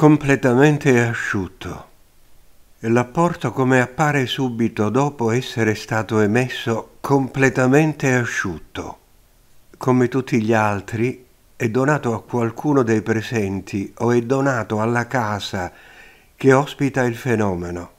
completamente asciutto e l'apporto come appare subito dopo essere stato emesso completamente asciutto. Come tutti gli altri, è donato a qualcuno dei presenti o è donato alla casa che ospita il fenomeno.